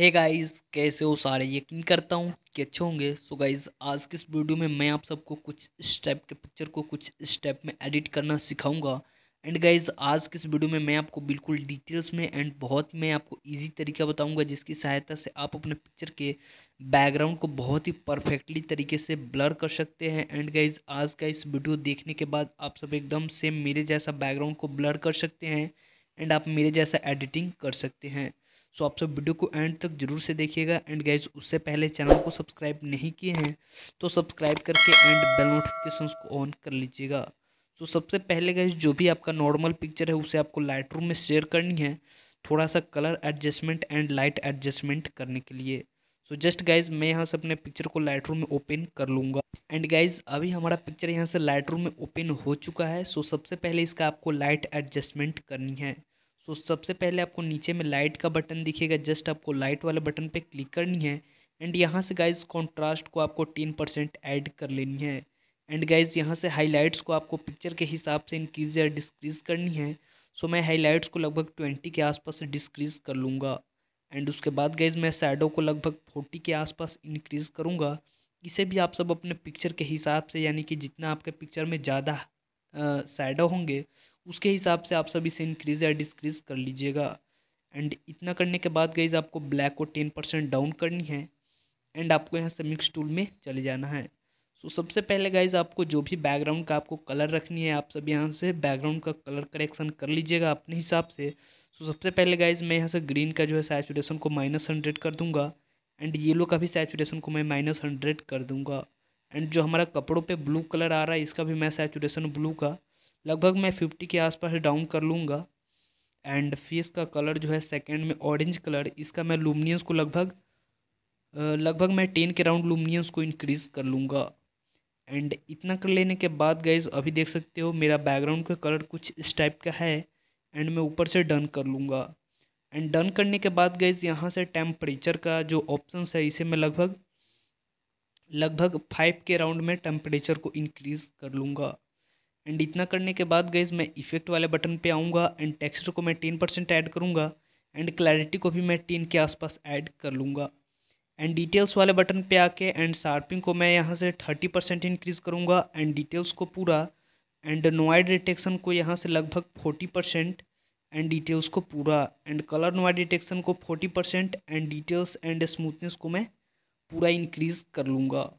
hey guys कैसे हो सारे यकीन करता हूँ कि अच्छे होंगे सो गाइस आज के इस वीडियो में मैं आप सबको कुछ स्टेप के पिक्चर को कुछ स्टेप में एडिट करना सिखाऊंगा एंड गाइज आज के इस वीडियो में मैं आपको बिल्कुल डिटेल्स में एंड बहुत ही मैं आपको इजी तरीका बताऊंगा जिसकी सहायता से आप अपने पिक्चर के बैकग्राउंड को बहुत ही परफेक्टली तरीके से ब्लर कर सकते हैं एंड गाइज आज का इस वीडियो देखने के बाद आप सब एकदम सेम मेरे जैसा बैकग्राउंड को ब्लर कर सकते हैं एंड आप मेरे जैसा एडिटिंग कर सकते हैं सो आप सब वीडियो को एंड तक जरूर से देखिएगा एंड गाइज उससे पहले चैनल को सब्सक्राइब नहीं किए हैं तो सब्सक्राइब करके एंड बेल नोटिफिकेशन को ऑन कर लीजिएगा तो सबसे पहले गैस जो भी आपका नॉर्मल पिक्चर है उसे आपको लाइट रूम में शेयर करनी है थोड़ा सा colour adjustment and light adjustment करने के लिए सो जस्ट गाइज मैं यहाँ से अपने पिक्चर को लाइट रूम में ओपन कर लूँगा एंड गाइज अभी हमारा पिक्चर यहाँ से लाइट रूम में ओपन हो चुका है सो सबसे पहले इसका आपको लाइट एडजस्टमेंट करनी है तो सबसे पहले आपको नीचे में लाइट का बटन दिखेगा जस्ट आपको लाइट वाले बटन पे क्लिक करनी है एंड यहाँ से गाइज कॉन्ट्रास्ट को आपको टेन परसेंट ऐड कर लेनी है एंड गाइज यहाँ से हाईलाइट्स को आपको पिक्चर के हिसाब से इंक्रीज या डिस्क्रीज करनी है सो मैं हाईलाइट्स को लगभग ट्वेंटी के आसपास डिस्क्रीज कर लूँगा एंड उसके बाद गाइज मैं सैडो को लगभग फोर्टी के आसपास इंक्रीज करूँगा इसे भी आप सब अपने पिक्चर के हिसाब से यानी कि जितना आपके पिक्चर में ज़्यादा सैडो होंगे उसके हिसाब से आप सभी से इंक्रीज़ या डिस्क्रीज कर लीजिएगा एंड इतना करने के बाद गईज आपको ब्लैक को टेन परसेंट डाउन करनी है एंड आपको यहाँ से मिक्स टूल में चले जाना है सो so, सबसे पहले गाइज आपको जो भी बैकग्राउंड का आपको कलर रखनी है आप सब यहाँ से बैकग्राउंड का कलर करेक्शन कर लीजिएगा अपने हिसाब से सो so, सबसे पहले गाइज मैं यहाँ से ग्रीन का जो है सैचुरेशन को माइनस हंड्रेड कर दूंगा एंड येलो का भी सैचुरेशन को मैं माइनस हंड्रेड कर दूंगा एंड जो हमारा कपड़ों पे ब्लू कलर आ रहा है इसका भी मैं सैचुरेशन ब्लू का लगभग मैं फिफ्टी के आसपास डाउन कर लूँगा एंड फेस का कलर जो है सेकेंड में ऑरेंज कलर इसका मैं लुमिनियंस को लगभग लगभग मैं टेन के राउंड लुमिनियंस को इंक्रीज़ कर लूँगा एंड इतना कर लेने के बाद गाइज अभी देख सकते हो मेरा बैकग्राउंड का कलर कुछ इस टाइप का है एंड मैं ऊपर से डन कर लूँगा एंड डन करने के बाद गाइज यहाँ से टेम्परेचर का जो ऑप्शन है इसे मैं लगभग लगभग फाइव के राउंड में टेम्परेचर को इंक्रीज़ कर लूँगा एंड इतना करने के बाद गईज मैं इफेक्ट वाले बटन पे आऊँगा एंड टेक्सचर को मैं टेन परसेंट ऐड करूँगा एंड क्लैरिटी को भी मैं टेन के आसपास ऐड कर लूँगा एंड डिटेल्स वाले बटन पे आके एंड शार्पिंग को मैं यहाँ से थर्टी परसेंट इनक्रीज़ करूँगा एंड डिटेल्स को पूरा एंड नॉइड डिटेक्शन को यहाँ से लगभग फोर्टी परसेंट एंड डिटेल्स को पूरा एंड कलर नॉइड डिटेक्शन को forty percent and details and smoothness को मैं पूरा इनक्रीज़ कर लूँगा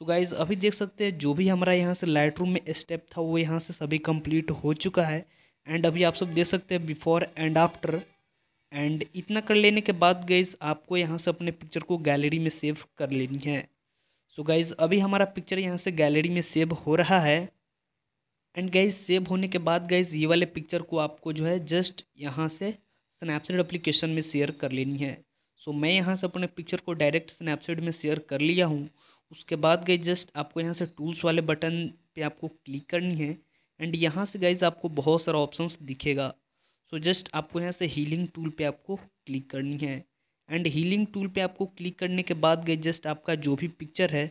सो तो गाइज़ अभी देख सकते हैं जो भी हमारा यहाँ से लाइट में स्टेप था वो यहाँ से सभी कंप्लीट हो चुका है एंड अभी आप सब देख सकते हैं बिफोर एंड आफ्टर एंड इतना कर लेने के बाद गाइज़ आपको यहाँ से अपने पिक्चर को गैलरी में सेव कर लेनी है सो so गाइज़ अभी हमारा पिक्चर यहाँ से गैलरी में सेव हो रहा है एंड गाइज़ सेव होने के बाद गाइज़ ये वाले पिक्चर को आपको जो है जस्ट यहाँ से स्नैपसीड एप्लीकेशन में शेयर कर लेनी है सो so मैं यहाँ से अपने पिक्चर को डायरेक्ट स्नैपसीड में शेयर कर लिया हूँ उसके बाद गई जस्ट आपको यहाँ से टूल्स वाले बटन पे आपको क्लिक करनी है एंड यहाँ से गाइज आपको बहुत सारा ऑप्शंस दिखेगा सो so जस्ट आपको यहाँ से हीलिंग टूल पे आपको क्लिक करनी है एंड हीलिंग टूल पे आपको क्लिक करने के बाद गई जस्ट आपका जो भी पिक्चर है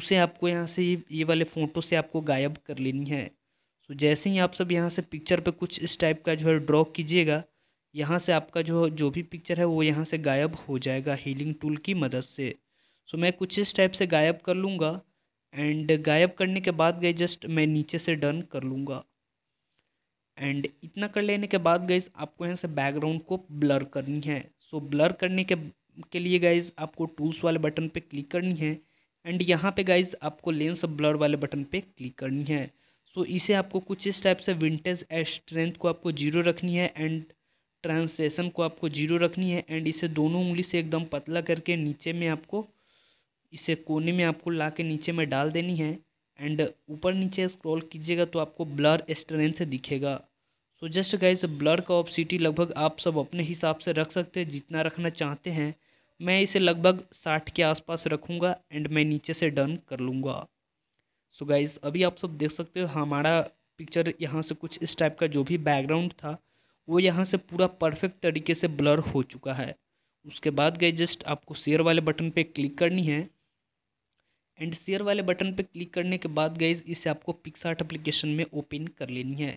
उसे आपको यहाँ से ये वाले फ़ोटो से आपको गायब कर लेनी है सो so जैसे ही आप सब यहाँ से पिक्चर पर कुछ इस टाइप का जो है ड्रॉ कीजिएगा यहाँ से आपका जो जो भी पिक्चर है वो यहाँ से गायब हो जाएगा हीलिंग टूल की मदद से सो मैं कुछ इस टाइप से गायब कर लूँगा एंड गायब करने के बाद गई जस्ट मैं नीचे से डन कर लूँगा एंड इतना कर लेने के बाद गाइज आपको यहाँ से बैकग्राउंड को ब्लर करनी है सो so, ब्लर करने के के लिए गाइज आपको टूल्स वाले बटन पे क्लिक करनी है एंड यहाँ पे गाइज आपको लेंस ब्लर वाले बटन पे क्लिक करनी है सो so, इसे आपको कुछ इस टाइप से विंटेज एंड स्ट्रेंथ को आपको जीरो रखनी है एंड ट्रांसलेशन को आपको जीरो रखनी है एंड इसे दोनों उंगली से एकदम पतला करके नीचे में आपको इसे कोने में आपको ला के नीचे में डाल देनी है एंड ऊपर नीचे स्क्रॉल कीजिएगा तो आपको ब्लर स्ट्रेंथ दिखेगा सो जस्ट गाइज ब्लर का ऑप्सिटी लगभग आप सब अपने हिसाब से रख सकते हैं जितना रखना चाहते हैं मैं इसे लगभग साठ के आसपास रखूँगा एंड मैं नीचे से डन कर लूँगा सो गाइज अभी आप सब देख सकते हो हमारा पिक्चर यहाँ से कुछ इस टाइप का जो भी बैकग्राउंड था वो यहाँ से पूरा परफेक्ट तरीके से ब्लर हो चुका है उसके बाद गए जस्ट आपको शेयर वाले बटन पे क्लिक करनी है एंड शेयर वाले बटन पर क्लिक करने के बाद गाइज इसे आपको पिक्सार्ट एप्लीकेशन में ओपन कर लेनी है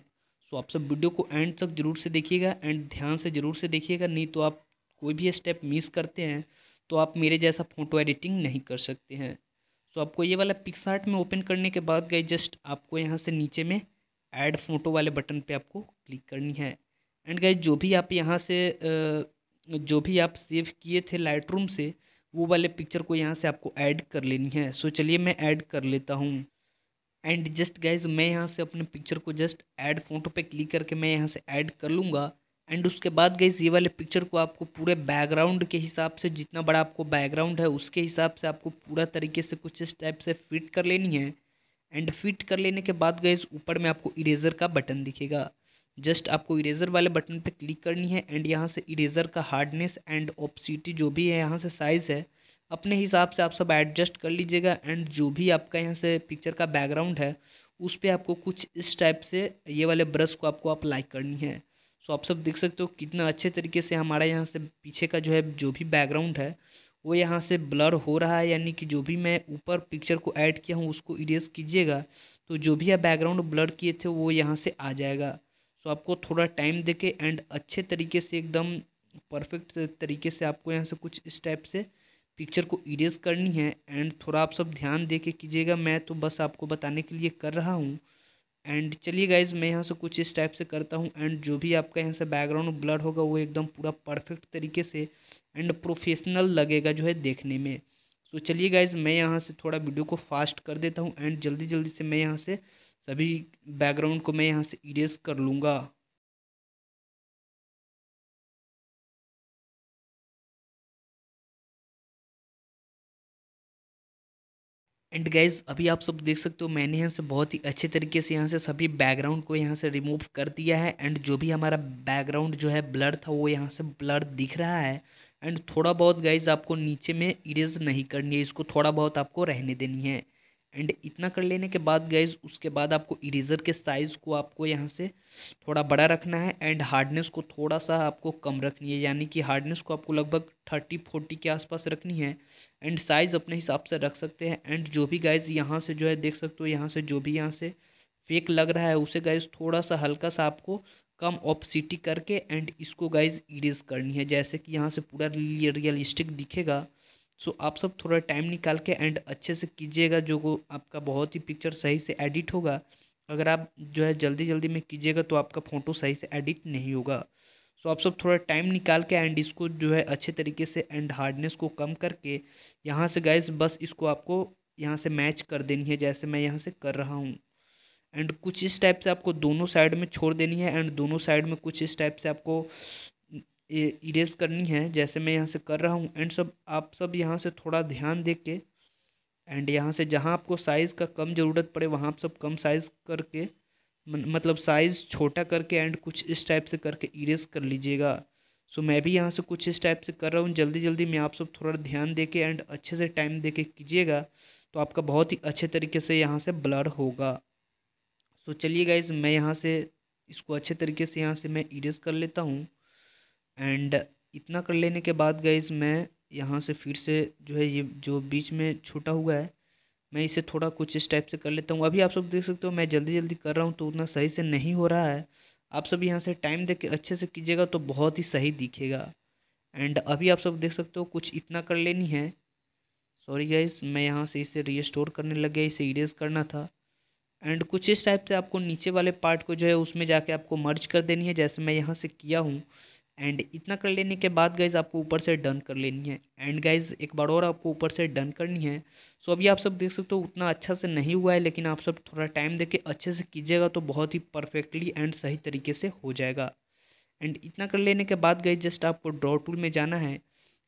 सो आप सब वीडियो को एंड तक जरूर से देखिएगा एंड ध्यान से जरूर से देखिएगा नहीं तो आप कोई भी स्टेप मिस करते हैं तो आप मेरे जैसा फ़ोटो एडिटिंग नहीं कर सकते हैं सो आपको ये वाला पिक्सार्ट में ओपन करने के बाद गए जस्ट आपको यहाँ से नीचे में ऐड फ़ोटो वाले बटन पे आपको क्लिक करनी है एंड गए जो भी आप यहाँ से जो भी आप सेव किए थे लाइट से वो वाले पिक्चर को यहाँ से आपको ऐड कर लेनी है सो चलिए मैं ऐड कर लेता हूँ एंड जस्ट गाइज मैं यहाँ से अपने पिक्चर को जस्ट ऐड फोटो पे क्लिक करके मैं यहाँ से ऐड कर लूँगा एंड उसके बाद गाइज ये वाले पिक्चर को आपको पूरे बैकग्राउंड के हिसाब से जितना बड़ा आपको बैकग्राउंड है उसके हिसाब से आपको पूरा तरीके से कुछ इस टाइप से फिट कर लेनी है एंड फिट कर लेने के बाद गए ऊपर में आपको इरेजर का बटन दिखेगा जस्ट आपको इरेजर वाले बटन पे क्लिक करनी है एंड यहाँ से इरेजर का हार्डनेस एंड ऑप्सिटी जो भी है यहाँ से साइज़ है अपने हिसाब से आप सब एडजस्ट कर लीजिएगा एंड जो भी आपका यहाँ से पिक्चर का बैकग्राउंड है उस पर आपको कुछ इस टाइप से ये वाले ब्रश को आपको अप्लाई करनी है सो आप सब देख सकते हो कितना अच्छे तरीके से हमारा यहाँ से पीछे का जो है जो भी बैकग्राउंड है वो यहाँ से ब्लर हो रहा है यानी कि जो भी मैं ऊपर पिक्चर को ऐड किया हूँ उसको इरेज कीजिएगा तो जो भी आप बैकग्राउंड ब्लर किए थे वो यहाँ से आ जाएगा सो तो आपको थोड़ा टाइम देके एंड अच्छे तरीके से एकदम परफेक्ट तरीके से आपको यहाँ से कुछ इस टाइप से पिक्चर को इरेज करनी है एंड थोड़ा आप सब ध्यान दे के कीजिएगा मैं तो बस आपको बताने के लिए कर रहा हूँ एंड चलिए गाइज मैं यहाँ से कुछ इस टाइप से करता हूँ एंड जो भी आपका यहाँ से बैकग्राउंड ब्लड होगा वो एकदम पूरा परफेक्ट तरीके से एंड प्रोफेशनल लगेगा जो है देखने में सो चलिए गाइज मैं यहाँ से थोड़ा वीडियो को फास्ट कर देता हूँ एंड जल्दी जल्दी से मैं यहाँ से सभी बैकग्राउंड को मैं यहाँ से इरेज कर लूँगा एंड गाइज अभी आप सब देख सकते हो मैंने यहाँ से बहुत ही अच्छे तरीके से यहाँ से सभी बैकग्राउंड को यहाँ से रिमूव कर दिया है एंड जो भी हमारा बैकग्राउंड जो है ब्लर था वो यहाँ से ब्लर दिख रहा है एंड थोड़ा बहुत गाइज आपको नीचे में इरेज नहीं करनी है इसको थोड़ा बहुत आपको रहने देनी है एंड इतना कर लेने के बाद गैज उसके बाद आपको इरेजर के साइज़ को आपको यहाँ से थोड़ा बड़ा रखना है एंड हार्डनेस को थोड़ा सा आपको कम रखनी है यानी कि हार्डनेस को आपको लगभग थर्टी फोर्टी के आसपास रखनी है एंड साइज़ अपने हिसाब से रख सकते हैं एंड जो भी गाइज यहाँ से जो है देख सकते हो यहाँ से जो भी यहाँ से फेक लग रहा है उसे गाइज थोड़ा सा हल्का सा आपको कम ऑपसिटी करके एंड इसको गाइज इरेज करनी है जैसे कि यहाँ से पूरा रियलिस्टिक दिखेगा सो so, आप सब थोड़ा टाइम निकाल के एंड अच्छे से कीजिएगा जो को आपका बहुत ही पिक्चर सही से एडिट होगा अगर आप जो है जल्दी जल्दी में कीजिएगा तो आपका फ़ोटो सही से एडिट नहीं होगा सो so, आप सब थोड़ा टाइम निकाल के एंड इसको जो है अच्छे तरीके से एंड हार्डनेस को कम करके यहाँ से गैस बस इसको आपको यहाँ से मैच कर देनी है जैसे मैं यहाँ से कर रहा हूँ एंड कुछ इस टाइप से आपको दोनों साइड में छोड़ देनी है एंड दोनों साइड में कुछ इस टाइप से आपको इरेज करनी है जैसे मैं यहाँ से कर रहा हूँ एंड सब आप सब यहाँ से थोड़ा ध्यान दे के एंड यहाँ से जहाँ आपको साइज़ का कम ज़रूरत पड़े वहाँ आप सब कम साइज़ करके मतलब साइज़ छोटा करके एंड कुछ इस टाइप से करके इरेज कर लीजिएगा सो मैं भी यहाँ से कुछ इस टाइप से कर रहा हूँ जल्दी जल्दी मैं आप सब थोड़ा ध्यान दे के एंड अच्छे से टाइम दे के कीजिएगा तो आपका बहुत ही अच्छे तरीके से यहाँ से ब्लर होगा सो चलिए गाइज मैं यहाँ से इसको अच्छे तरीके से यहाँ से मैं इरेज कर लेता हूँ एंड इतना कर लेने के बाद गाइज मैं यहाँ से फिर से जो है ये जो बीच में छूटा हुआ है मैं इसे थोड़ा कुछ इस टाइप से कर लेता हूँ अभी आप सब देख सकते हो मैं जल्दी जल्दी कर रहा हूँ तो उतना सही से नहीं हो रहा है आप सब यहाँ से टाइम देख के अच्छे से कीजिएगा तो बहुत ही सही दिखेगा एंड अभी आप सब देख सकते हो कुछ इतना कर लेनी है सॉरी गाइज मैं यहाँ से इसे रीस्टोर करने लग गया इसे इरेज करना था एंड कुछ इस टाइप से आपको नीचे वाले पार्ट को जो है उसमें जाके आपको मर्ज कर देनी है जैसे मैं यहाँ से किया हूँ एंड इतना कर लेने के बाद गाइज आपको ऊपर से डन कर लेनी है एंड गाइज एक बार और आपको ऊपर से डन करनी है सो अभी आप सब देख सकते हो उतना अच्छा से नहीं हुआ है लेकिन आप सब थोड़ा टाइम देके अच्छे से कीजिएगा तो बहुत ही परफेक्टली एंड सही तरीके से हो जाएगा एंड इतना कर लेने के बाद गाइज जस्ट आपको ड्रॉ टूल में जाना है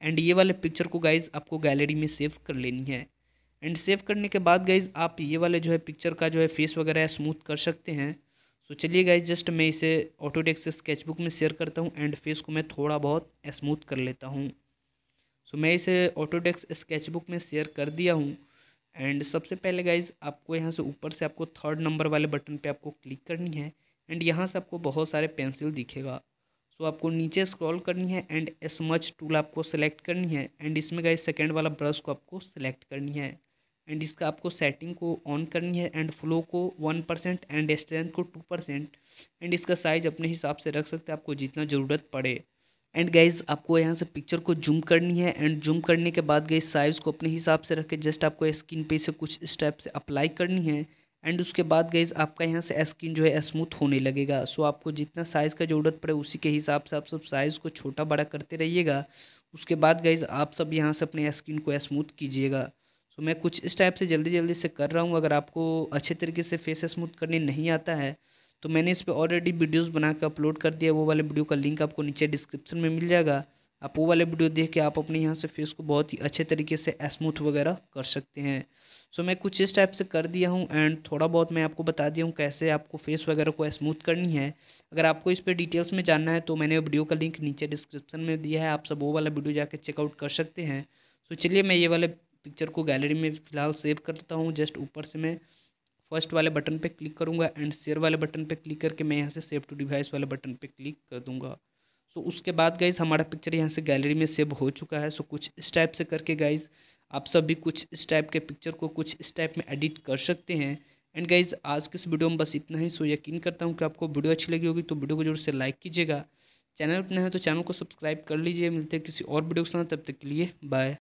एंड ये वाले पिक्चर को गाइज आपको गैलरी में सेव कर लेनी है एंड सेव करने के बाद गाइज आप ये वाले जो है पिक्चर का जो है फेस वगैरह स्मूथ कर सकते हैं सो चलिए गाइज जस्ट मैं इसे ऑटोडेक्स से स्केचबुक में शेयर करता हूँ एंड फेस को मैं थोड़ा बहुत स्मूथ कर लेता हूँ सो so, मैं इसे ऑटोडेक्स स्केचबुक में शेयर कर दिया हूँ एंड सबसे पहले गाइज आपको यहाँ से ऊपर से आपको थर्ड नंबर वाले बटन पे आपको क्लिक करनी है एंड यहाँ से आपको बहुत सारे पेंसिल दिखेगा सो so, आपको नीचे स्क्रॉल करनी है एंड मच टूल आपको सेलेक्ट करनी है एंड इसमें गाइज सेकेंड वाला ब्रश को आपको सेलेक्ट करनी है एंड इसका आपको सेटिंग को ऑन करनी है एंड फ्लो को वन परसेंट एंड स्ट्रेंथ को टू परसेंट एंड इसका साइज अपने हिसाब से रख सकते हैं आपको जितना ज़रूरत पड़े एंड गाइज आपको यहाँ से पिक्चर को जूम करनी है एंड जूम करने के बाद गई साइज़ को अपने हिसाब से रख के जस्ट आपको स्किन पे से कुछ स्टेप से अप्लाई करनी है एंड उसके बाद गईज़ आपका यहाँ से स्किन जो है स्मूथ होने लगेगा सो आपको जितना साइज़ का ज़रूरत पड़े उसी के हिसाब से आप सब साइज़ को छोटा बड़ा करते रहिएगा उसके बाद गईज़ आप सब यहाँ से अपने स्किन को स्मूथ कीजिएगा तो मैं कुछ इस टाइप से जल्दी जल्दी से कर रहा हूँ अगर आपको अच्छे तरीके से फेस स्मूथ करने नहीं आता है तो मैंने इस पर ऑलरेडी वीडियोज़ बना के अपलोड कर दिया वो वाले वीडियो का लिंक आपको नीचे डिस्क्रिप्शन में मिल जाएगा आप वो वाले वीडियो देख के आप अपने यहाँ से फेस को बहुत ही अच्छे तरीके से स्मूथ वगैरह कर सकते हैं सो मैं कुछ इस टाइप से कर दिया हूँ एंड थोड़ा बहुत मैं आपको बता दिया हूँ कैसे आपको फेस वगैरह को स्मूथ करनी है अगर आपको इस पर डिटेल्स में जानना है तो मैंने वीडियो का लिंक नीचे डिस्क्रिप्शन में दिया है आप सब वो वाला वीडियो जाके चेकआउट कर सकते हैं सो चलिए मैं ये वाले पिक्चर को गैलरी में फिलहाल सेव कर हूँ जस्ट ऊपर से मैं फर्स्ट वाले बटन पे क्लिक करूँगा एंड शेयर वाले बटन पे क्लिक करके मैं यहाँ से सेव टू डिवाइस वाले बटन पे क्लिक कर दूँगा सो so, उसके बाद गाइज हमारा पिक्चर यहाँ से गैलरी में सेव हो चुका है सो so, कुछ इस टाइप से करके गाइज आप सब भी कुछ इस टाइप के पिक्चर को कुछ इस टाइप में एडिट कर सकते हैं एंड गाइज आज के इस वीडियो में बस इतना ही सो so, यकीन करता हूँ कि आपको वीडियो अच्छी लगी होगी तो वीडियो को जरूर से लाइक कीजिएगा चैनल अपना है तो चैनल को सब्सक्राइब कर लीजिए मिलते हैं किसी और वीडियो के साथ तब तक के लिए बाय